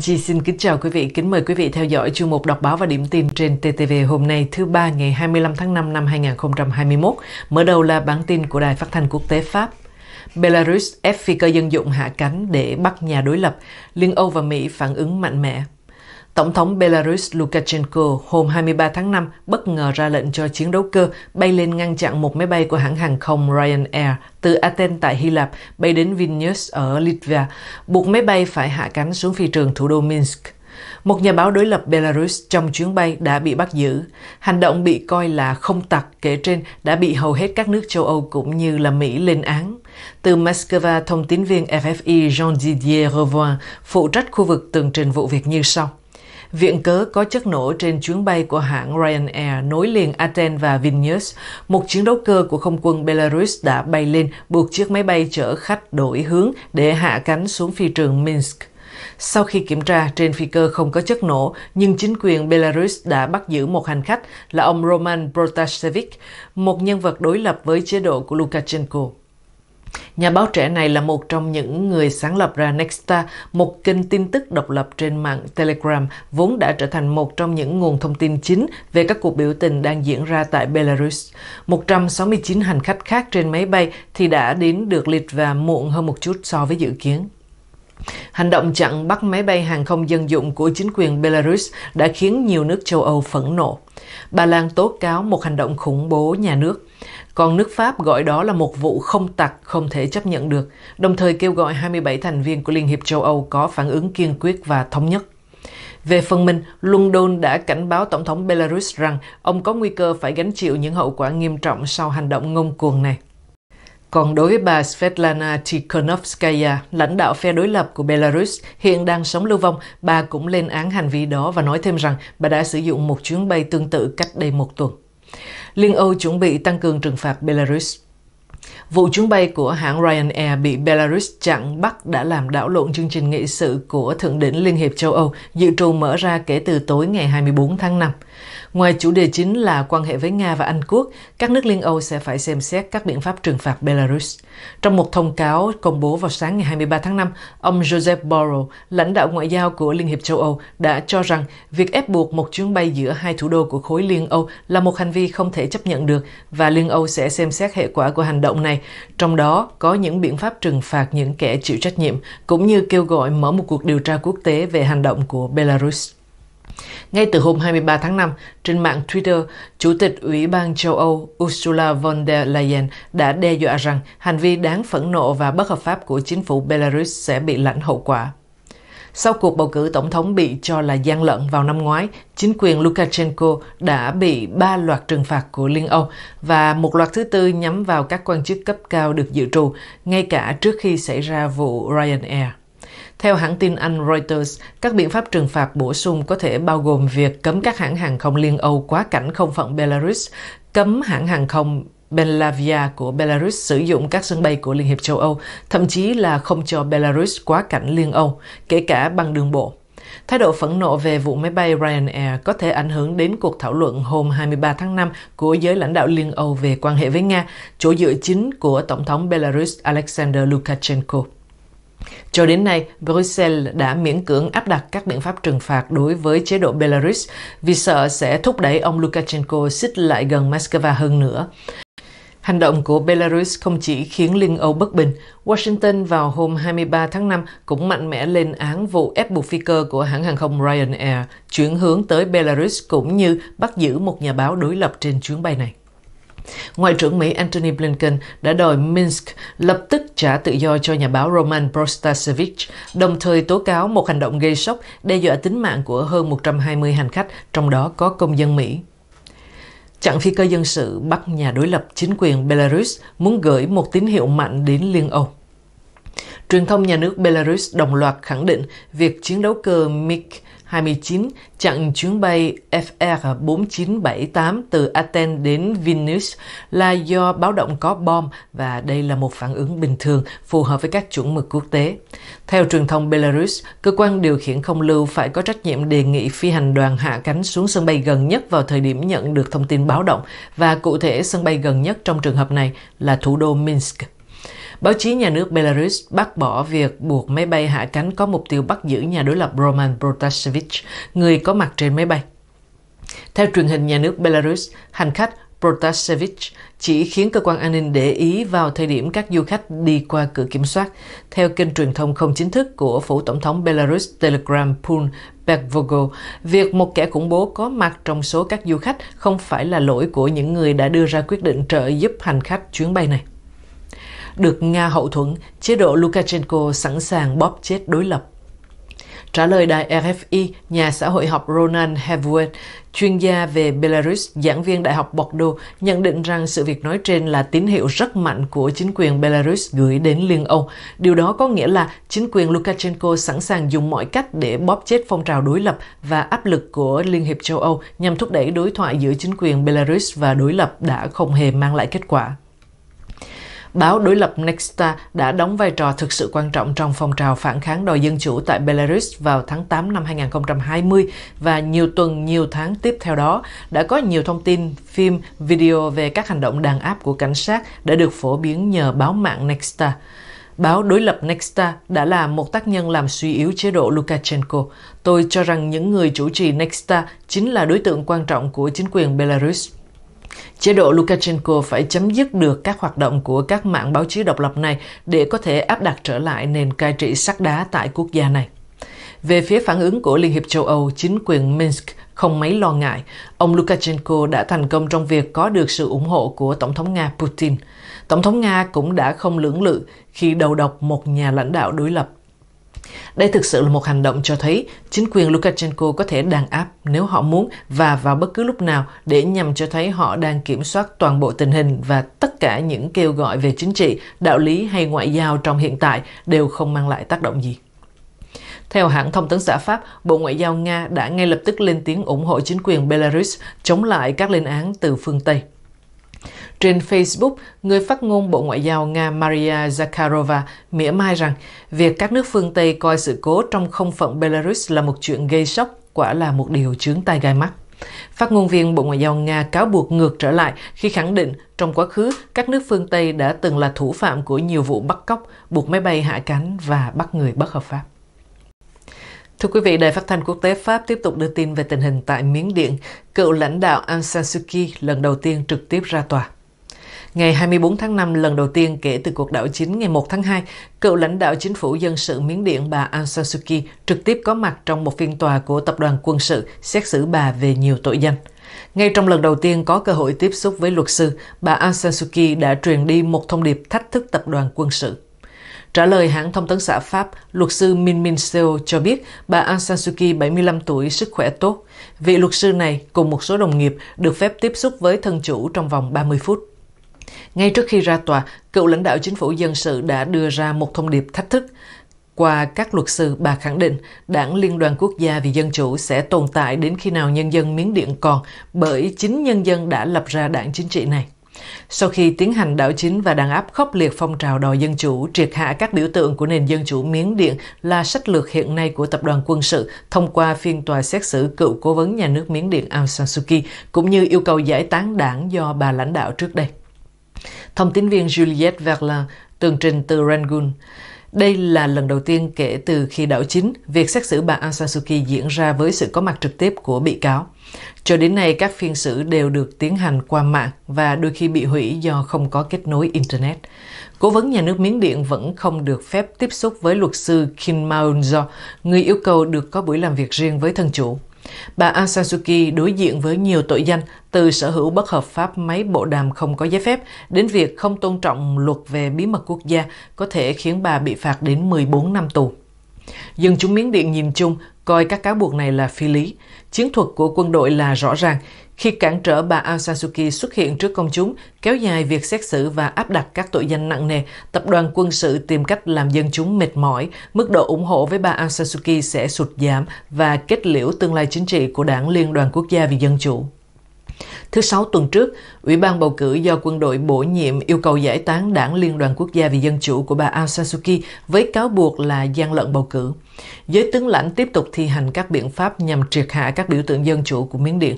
Anh Chi xin kính chào quý vị, kính mời quý vị theo dõi chương mục đọc báo và điểm tin trên TTV hôm nay thứ ba ngày 25 tháng 5 năm 2021. Mở đầu là bản tin của Đài Phát thanh Quốc tế Pháp. Belarus ép phi cơ dân dụng hạ cánh để bắt nhà đối lập, Liên Âu và Mỹ phản ứng mạnh mẽ. Tổng thống Belarus Lukashenko hôm 23 tháng 5 bất ngờ ra lệnh cho chiến đấu cơ bay lên ngăn chặn một máy bay của hãng hàng không Ryanair từ Athens tại Hy Lạp bay đến Vilnius ở Litva, buộc máy bay phải hạ cánh xuống phi trường thủ đô Minsk. Một nhà báo đối lập Belarus trong chuyến bay đã bị bắt giữ. Hành động bị coi là không tặc kể trên đã bị hầu hết các nước châu Âu cũng như là Mỹ lên án. Từ Moscow, thông tin viên FFI Jean-Didier Revoin phụ trách khu vực tường trình vụ việc như sau. Viện cớ có chất nổ trên chuyến bay của hãng Ryanair nối liền Athens và Vilnius, một chiến đấu cơ của không quân Belarus đã bay lên buộc chiếc máy bay chở khách đổi hướng để hạ cánh xuống phi trường Minsk. Sau khi kiểm tra, trên phi cơ không có chất nổ, nhưng chính quyền Belarus đã bắt giữ một hành khách là ông Roman Protasevich, một nhân vật đối lập với chế độ của Lukashenko. Nhà báo trẻ này là một trong những người sáng lập ra Nexta, một kênh tin tức độc lập trên mạng Telegram vốn đã trở thành một trong những nguồn thông tin chính về các cuộc biểu tình đang diễn ra tại Belarus. 169 hành khách khác trên máy bay thì đã đến được lịch và muộn hơn một chút so với dự kiến. Hành động chặn bắt máy bay hàng không dân dụng của chính quyền Belarus đã khiến nhiều nước châu Âu phẫn nộ. Ba Lan tố cáo một hành động khủng bố nhà nước còn nước Pháp gọi đó là một vụ không tặc không thể chấp nhận được, đồng thời kêu gọi 27 thành viên của Liên hiệp châu Âu có phản ứng kiên quyết và thống nhất. Về phần mình, London đã cảnh báo Tổng thống Belarus rằng ông có nguy cơ phải gánh chịu những hậu quả nghiêm trọng sau hành động ngông cuồng này. Còn đối với bà Svetlana Tikhonovskaya, lãnh đạo phe đối lập của Belarus, hiện đang sống lưu vong, bà cũng lên án hành vi đó và nói thêm rằng bà đã sử dụng một chuyến bay tương tự cách đây một tuần. Liên Âu chuẩn bị tăng cường trừng phạt Belarus. Vụ chuyến bay của hãng Ryanair bị Belarus chặn bắt đã làm đảo lộn chương trình nghị sự của Thượng đỉnh Liên hiệp châu Âu dự trù mở ra kể từ tối ngày 24 tháng 5. Ngoài chủ đề chính là quan hệ với Nga và Anh Quốc, các nước Liên Âu sẽ phải xem xét các biện pháp trừng phạt Belarus. Trong một thông cáo công bố vào sáng ngày 23 tháng 5, ông Joseph Borrell, lãnh đạo ngoại giao của Liên hiệp châu Âu, đã cho rằng việc ép buộc một chuyến bay giữa hai thủ đô của khối Liên Âu là một hành vi không thể chấp nhận được và Liên Âu sẽ xem xét hệ quả của hành động này, trong đó có những biện pháp trừng phạt những kẻ chịu trách nhiệm, cũng như kêu gọi mở một cuộc điều tra quốc tế về hành động của Belarus. Ngay từ hôm 23 tháng 5, trên mạng Twitter, Chủ tịch Ủy ban châu Âu Ursula von der Leyen đã đe dọa rằng hành vi đáng phẫn nộ và bất hợp pháp của chính phủ Belarus sẽ bị lãnh hậu quả. Sau cuộc bầu cử tổng thống bị cho là gian lận vào năm ngoái, chính quyền Lukashenko đã bị ba loạt trừng phạt của Liên Âu và một loạt thứ tư nhắm vào các quan chức cấp cao được dự trù, ngay cả trước khi xảy ra vụ Ryanair. Theo hãng tin Anh Reuters, các biện pháp trừng phạt bổ sung có thể bao gồm việc cấm các hãng hàng không Liên Âu quá cảnh không phận Belarus, cấm hãng hàng không Belavia của Belarus sử dụng các sân bay của Liên hiệp châu Âu, thậm chí là không cho Belarus quá cảnh Liên Âu, kể cả bằng đường bộ. Thái độ phẫn nộ về vụ máy bay Ryanair có thể ảnh hưởng đến cuộc thảo luận hôm 23 tháng 5 của giới lãnh đạo Liên Âu về quan hệ với Nga, chỗ dựa chính của Tổng thống Belarus Alexander Lukashenko. Cho đến nay, Brussels đã miễn cưỡng áp đặt các biện pháp trừng phạt đối với chế độ Belarus vì sợ sẽ thúc đẩy ông Lukashenko xích lại gần Moscow hơn nữa. Hành động của Belarus không chỉ khiến Liên Âu bất bình, Washington vào hôm 23 tháng 5 cũng mạnh mẽ lên án vụ ép buộc phi cơ của hãng hàng không Ryanair chuyển hướng tới Belarus cũng như bắt giữ một nhà báo đối lập trên chuyến bay này. Ngoại trưởng Mỹ Antony Blinken đã đòi Minsk lập tức trả tự do cho nhà báo Roman Prostasevich, đồng thời tố cáo một hành động gây sốc đe dọa tính mạng của hơn 120 hành khách, trong đó có công dân Mỹ. Chặng phi cơ dân sự bắt nhà đối lập chính quyền Belarus muốn gửi một tín hiệu mạnh đến Liên Âu. Truyền thông nhà nước Belarus đồng loạt khẳng định việc chiến đấu cơ MiG 29 chặng chuyến bay FR4978 từ Athens đến Vilnius là do báo động có bom và đây là một phản ứng bình thường phù hợp với các chuẩn mực quốc tế. Theo truyền thông Belarus, cơ quan điều khiển không lưu phải có trách nhiệm đề nghị phi hành đoàn hạ cánh xuống sân bay gần nhất vào thời điểm nhận được thông tin báo động và cụ thể sân bay gần nhất trong trường hợp này là thủ đô Minsk. Báo chí nhà nước Belarus bác bỏ việc buộc máy bay hạ cánh có mục tiêu bắt giữ nhà đối lập Roman Protasevich, người có mặt trên máy bay. Theo truyền hình nhà nước Belarus, hành khách Protasevich chỉ khiến cơ quan an ninh để ý vào thời điểm các du khách đi qua cửa kiểm soát. Theo kênh truyền thông không chính thức của phủ tổng thống Belarus Telegram Pun Pekvogo, việc một kẻ khủng bố có mặt trong số các du khách không phải là lỗi của những người đã đưa ra quyết định trợ giúp hành khách chuyến bay này được Nga hậu thuẫn, chế độ Lukashenko sẵn sàng bóp chết đối lập. Trả lời đài RFI, nhà xã hội học Ronan Hevwood, chuyên gia về Belarus, giảng viên Đại học Bordeaux, nhận định rằng sự việc nói trên là tín hiệu rất mạnh của chính quyền Belarus gửi đến Liên Âu. Điều đó có nghĩa là chính quyền Lukashenko sẵn sàng dùng mọi cách để bóp chết phong trào đối lập và áp lực của Liên hiệp châu Âu nhằm thúc đẩy đối thoại giữa chính quyền Belarus và đối lập đã không hề mang lại kết quả báo đối lập Nexta đã đóng vai trò thực sự quan trọng trong phong trào phản kháng đòi dân chủ tại Belarus vào tháng 8 năm 2020 và nhiều tuần, nhiều tháng tiếp theo đó đã có nhiều thông tin, phim, video về các hành động đàn áp của cảnh sát đã được phổ biến nhờ báo mạng Nexta. Báo đối lập Nexta đã là một tác nhân làm suy yếu chế độ Lukashenko. Tôi cho rằng những người chủ trì Nexta chính là đối tượng quan trọng của chính quyền Belarus. Chế độ Lukashenko phải chấm dứt được các hoạt động của các mạng báo chí độc lập này để có thể áp đặt trở lại nền cai trị sắt đá tại quốc gia này. Về phía phản ứng của Liên hiệp châu Âu, chính quyền Minsk không mấy lo ngại, ông Lukashenko đã thành công trong việc có được sự ủng hộ của Tổng thống Nga Putin. Tổng thống Nga cũng đã không lưỡng lự khi đầu độc một nhà lãnh đạo đối lập. Đây thực sự là một hành động cho thấy chính quyền Lukashenko có thể đàn áp nếu họ muốn và vào bất cứ lúc nào để nhằm cho thấy họ đang kiểm soát toàn bộ tình hình và tất cả những kêu gọi về chính trị, đạo lý hay ngoại giao trong hiện tại đều không mang lại tác động gì. Theo hãng thông tấn xã Pháp, Bộ Ngoại giao Nga đã ngay lập tức lên tiếng ủng hộ chính quyền Belarus chống lại các lên án từ phương Tây. Trên Facebook, người phát ngôn Bộ Ngoại giao Nga Maria Zakharova mỉa mai rằng việc các nước phương Tây coi sự cố trong không phận Belarus là một chuyện gây sốc quả là một điều chướng tai gai mắt. Phát ngôn viên Bộ Ngoại giao Nga cáo buộc ngược trở lại khi khẳng định trong quá khứ các nước phương Tây đã từng là thủ phạm của nhiều vụ bắt cóc, buộc máy bay hạ cánh và bắt người bất hợp pháp. Thưa quý vị, Đài Phát thanh Quốc tế Pháp tiếp tục đưa tin về tình hình tại Miến Điện. Cựu lãnh đạo Aung San Suu Kyi lần đầu tiên trực tiếp ra tòa. Ngày 24 tháng 5 lần đầu tiên kể từ cuộc đảo chính ngày 1 tháng 2, cựu lãnh đạo chính phủ dân sự Miến Điện bà Aung San Suu Kyi trực tiếp có mặt trong một phiên tòa của tập đoàn quân sự xét xử bà về nhiều tội danh. Ngay trong lần đầu tiên có cơ hội tiếp xúc với luật sư, bà Aung San Suu Kyi đã truyền đi một thông điệp thách thức tập đoàn quân sự. Trả lời hãng thông tấn xã Pháp, luật sư Min Min Seo cho biết bà Aung San Suu Kyi, 75 tuổi, sức khỏe tốt. Vị luật sư này cùng một số đồng nghiệp được phép tiếp xúc với thân chủ trong vòng 30 phút. Ngay trước khi ra tòa, cựu lãnh đạo chính phủ dân sự đã đưa ra một thông điệp thách thức. Qua các luật sư, bà khẳng định Đảng Liên đoàn Quốc gia vì Dân chủ sẽ tồn tại đến khi nào nhân dân Miến Điện còn, bởi chính nhân dân đã lập ra đảng chính trị này. Sau khi tiến hành đảo chính và đàn áp khốc liệt phong trào đòi dân chủ, triệt hạ các biểu tượng của nền dân chủ Miến Điện là sách lược hiện nay của tập đoàn quân sự thông qua phiên tòa xét xử cựu cố vấn nhà nước Miến Điện Aung San Suu Kyi, cũng như yêu cầu giải tán đảng do bà lãnh đạo trước đây thông tin viên Juliette Verlin, tường trình từ Rangoon. Đây là lần đầu tiên kể từ khi đảo chính, việc xét xử bà Aung San Suu Kyi diễn ra với sự có mặt trực tiếp của bị cáo. Cho đến nay, các phiên xử đều được tiến hành qua mạng và đôi khi bị hủy do không có kết nối Internet. Cố vấn nhà nước Miến Điện vẫn không được phép tiếp xúc với luật sư Kim Maung Do, người yêu cầu được có buổi làm việc riêng với thân chủ. Bà Aung San Suu Kyi đối diện với nhiều tội danh từ sở hữu bất hợp pháp máy bộ đàm không có giấy phép đến việc không tôn trọng luật về bí mật quốc gia có thể khiến bà bị phạt đến 14 năm tù. Dân chúng Miến Điện nhìn chung coi các cáo buộc này là phi lý. Chiến thuật của quân đội là rõ ràng. Khi cản trở bà Aung San Suu Kyi xuất hiện trước công chúng, kéo dài việc xét xử và áp đặt các tội danh nặng nề, tập đoàn quân sự tìm cách làm dân chúng mệt mỏi, mức độ ủng hộ với bà Aung San Suu Kyi sẽ sụt giảm và kết liễu tương lai chính trị của đảng Liên đoàn Quốc gia vì Dân Chủ. Thứ Sáu tuần trước, Ủy ban bầu cử do quân đội bổ nhiệm yêu cầu giải tán đảng Liên đoàn Quốc gia vì Dân chủ của bà Aung San Suu Kyi với cáo buộc là gian lận bầu cử. Giới tướng lãnh tiếp tục thi hành các biện pháp nhằm triệt hạ các biểu tượng dân chủ của Miến Điện.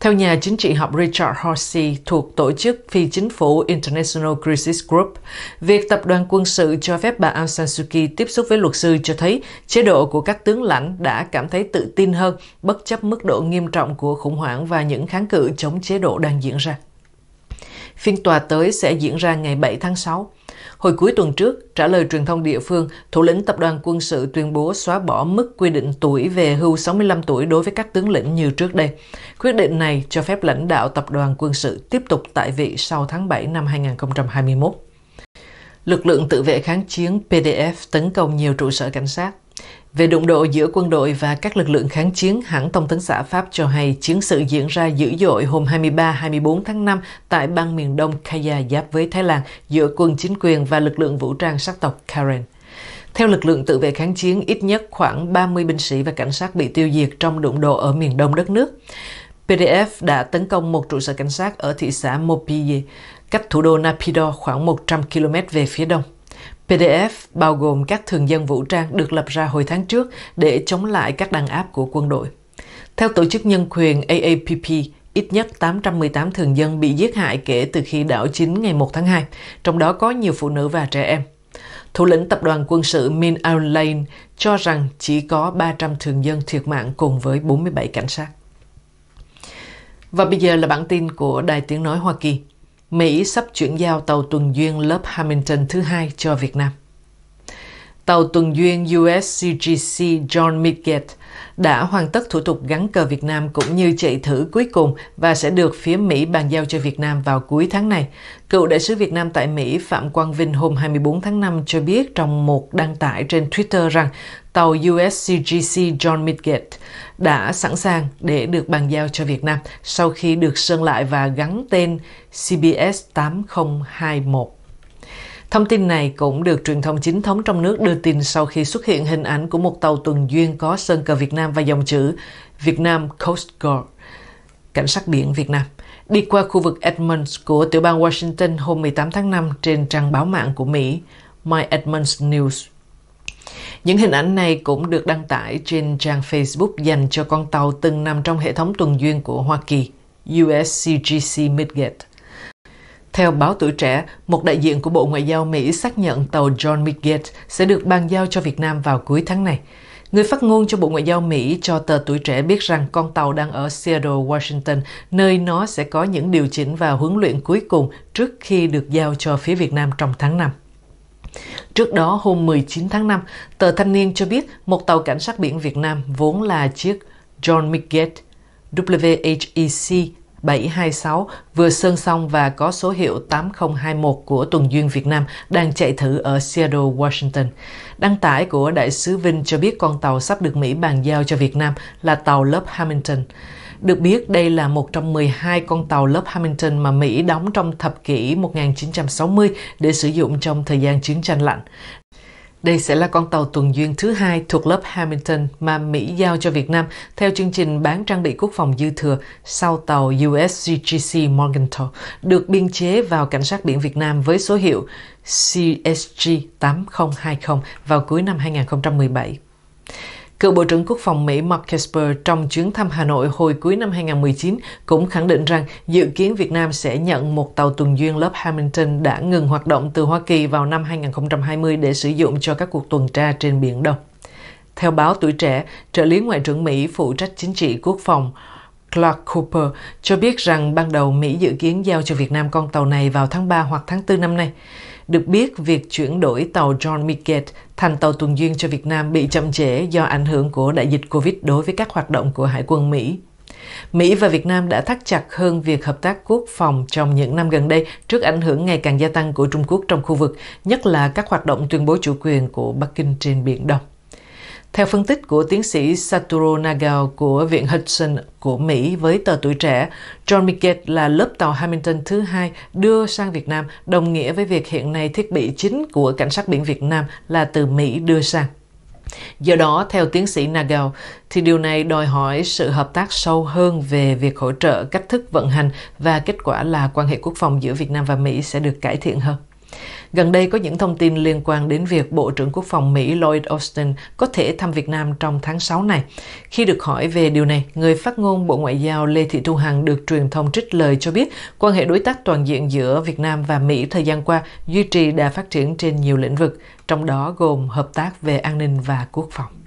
Theo nhà chính trị học Richard Horsey thuộc tổ chức phi chính phủ International Crisis Group, việc tập đoàn quân sự cho phép bà Aung San Suu Kyi tiếp xúc với luật sư cho thấy chế độ của các tướng lãnh đã cảm thấy tự tin hơn bất chấp mức độ nghiêm trọng của khủng hoảng và những kháng cự chống chế độ đang diễn ra. Phiên tòa tới sẽ diễn ra ngày 7 tháng 6. Hồi cuối tuần trước, trả lời truyền thông địa phương, thủ lĩnh tập đoàn quân sự tuyên bố xóa bỏ mức quy định tuổi về hưu 65 tuổi đối với các tướng lĩnh như trước đây. Quyết định này cho phép lãnh đạo tập đoàn quân sự tiếp tục tại vị sau tháng 7 năm 2021. Lực lượng tự vệ kháng chiến PDF tấn công nhiều trụ sở cảnh sát về đụng độ giữa quân đội và các lực lượng kháng chiến, hãng thông tấn xã Pháp cho hay chiến sự diễn ra dữ dội hôm 23-24 tháng 5 tại bang miền đông Kaya giáp với Thái Lan giữa quân chính quyền và lực lượng vũ trang sắc tộc Karen. Theo lực lượng tự vệ kháng chiến, ít nhất khoảng 30 binh sĩ và cảnh sát bị tiêu diệt trong đụng độ ở miền đông đất nước. PDF đã tấn công một trụ sở cảnh sát ở thị xã Mopiye, cách thủ đô Napido khoảng 100 km về phía đông. PDF bao gồm các thường dân vũ trang được lập ra hồi tháng trước để chống lại các đàn áp của quân đội. Theo tổ chức nhân quyền AAPP, ít nhất 818 thường dân bị giết hại kể từ khi đảo chính ngày 1 tháng 2, trong đó có nhiều phụ nữ và trẻ em. Thủ lĩnh tập đoàn quân sự Min Aung Hlaing cho rằng chỉ có 300 thường dân thiệt mạng cùng với 47 cảnh sát. Và bây giờ là bản tin của Đài Tiếng Nói Hoa Kỳ. Mỹ sắp chuyển giao tàu tuần duyên lớp Hamilton thứ hai cho Việt Nam. Tàu tuần duyên USCGC John Midgate đã hoàn tất thủ tục gắn cờ Việt Nam cũng như chạy thử cuối cùng và sẽ được phía Mỹ bàn giao cho Việt Nam vào cuối tháng này. Cựu đại sứ Việt Nam tại Mỹ Phạm Quang Vinh hôm 24 tháng 5 cho biết trong một đăng tải trên Twitter rằng tàu USCGC John Midgate đã sẵn sàng để được bàn giao cho Việt Nam sau khi được sơn lại và gắn tên CBS 8021. Thông tin này cũng được truyền thông chính thống trong nước đưa tin sau khi xuất hiện hình ảnh của một tàu tuần duyên có sơn cờ Việt Nam và dòng chữ Việt Nam Coast Guard, Cảnh sát biển Việt Nam, đi qua khu vực Edmonds của tiểu bang Washington hôm 18 tháng 5 trên trang báo mạng của Mỹ, My Edmonds News. Những hình ảnh này cũng được đăng tải trên trang Facebook dành cho con tàu từng nằm trong hệ thống tuần duyên của Hoa Kỳ, USCGC Midgate. Theo báo tuổi trẻ, một đại diện của Bộ Ngoại giao Mỹ xác nhận tàu John Midgate sẽ được bàn giao cho Việt Nam vào cuối tháng này. Người phát ngôn cho Bộ Ngoại giao Mỹ cho tờ Tuổi Trẻ biết rằng con tàu đang ở Seattle, Washington, nơi nó sẽ có những điều chỉnh và huấn luyện cuối cùng trước khi được giao cho phía Việt Nam trong tháng 5. Trước đó, hôm 19 tháng 5, tờ Thanh niên cho biết một tàu cảnh sát biển Việt Nam vốn là chiếc John Midgate WHEC 726 vừa sơn xong và có số hiệu 8021 của Tuần Duyên Việt Nam đang chạy thử ở Seattle, Washington. Đăng tải của Đại sứ Vinh cho biết con tàu sắp được Mỹ bàn giao cho Việt Nam là tàu lớp Hamilton. Được biết, đây là một trong 12 con tàu lớp Hamilton mà Mỹ đóng trong thập kỷ 1960 để sử dụng trong thời gian chiến tranh lạnh. Đây sẽ là con tàu tuần duyên thứ hai thuộc lớp Hamilton mà Mỹ giao cho Việt Nam theo chương trình bán trang bị quốc phòng dư thừa sau tàu USGC Morgenthau, được biên chế vào Cảnh sát biển Việt Nam với số hiệu CSG 8020 vào cuối năm 2017. Cựu Bộ trưởng Quốc phòng Mỹ Mark Esper trong chuyến thăm Hà Nội hồi cuối năm 2019 cũng khẳng định rằng dự kiến Việt Nam sẽ nhận một tàu tuần duyên lớp Hamilton đã ngừng hoạt động từ Hoa Kỳ vào năm 2020 để sử dụng cho các cuộc tuần tra trên Biển Đông. Theo báo Tuổi Trẻ, trợ lý Ngoại trưởng Mỹ phụ trách chính trị quốc phòng Clark Cooper cho biết rằng ban đầu Mỹ dự kiến giao cho Việt Nam con tàu này vào tháng 3 hoặc tháng 4 năm nay. Được biết, việc chuyển đổi tàu John Midgate thành tàu tuần duyên cho Việt Nam bị chậm trễ do ảnh hưởng của đại dịch Covid đối với các hoạt động của Hải quân Mỹ. Mỹ và Việt Nam đã thắt chặt hơn việc hợp tác quốc phòng trong những năm gần đây trước ảnh hưởng ngày càng gia tăng của Trung Quốc trong khu vực, nhất là các hoạt động tuyên bố chủ quyền của Bắc Kinh trên Biển Đông. Theo phân tích của tiến sĩ Satoru Nagao của Viện Hudson của Mỹ với tờ Tuổi Trẻ, John Micket là lớp tàu Hamilton thứ hai đưa sang Việt Nam, đồng nghĩa với việc hiện nay thiết bị chính của cảnh sát biển Việt Nam là từ Mỹ đưa sang. Do đó, theo tiến sĩ Nagao, thì điều này đòi hỏi sự hợp tác sâu hơn về việc hỗ trợ cách thức vận hành và kết quả là quan hệ quốc phòng giữa Việt Nam và Mỹ sẽ được cải thiện hơn. Gần đây có những thông tin liên quan đến việc Bộ trưởng Quốc phòng Mỹ Lloyd Austin có thể thăm Việt Nam trong tháng 6 này. Khi được hỏi về điều này, người phát ngôn Bộ Ngoại giao Lê Thị Thu Hằng được truyền thông trích lời cho biết quan hệ đối tác toàn diện giữa Việt Nam và Mỹ thời gian qua duy trì đà phát triển trên nhiều lĩnh vực, trong đó gồm hợp tác về an ninh và quốc phòng.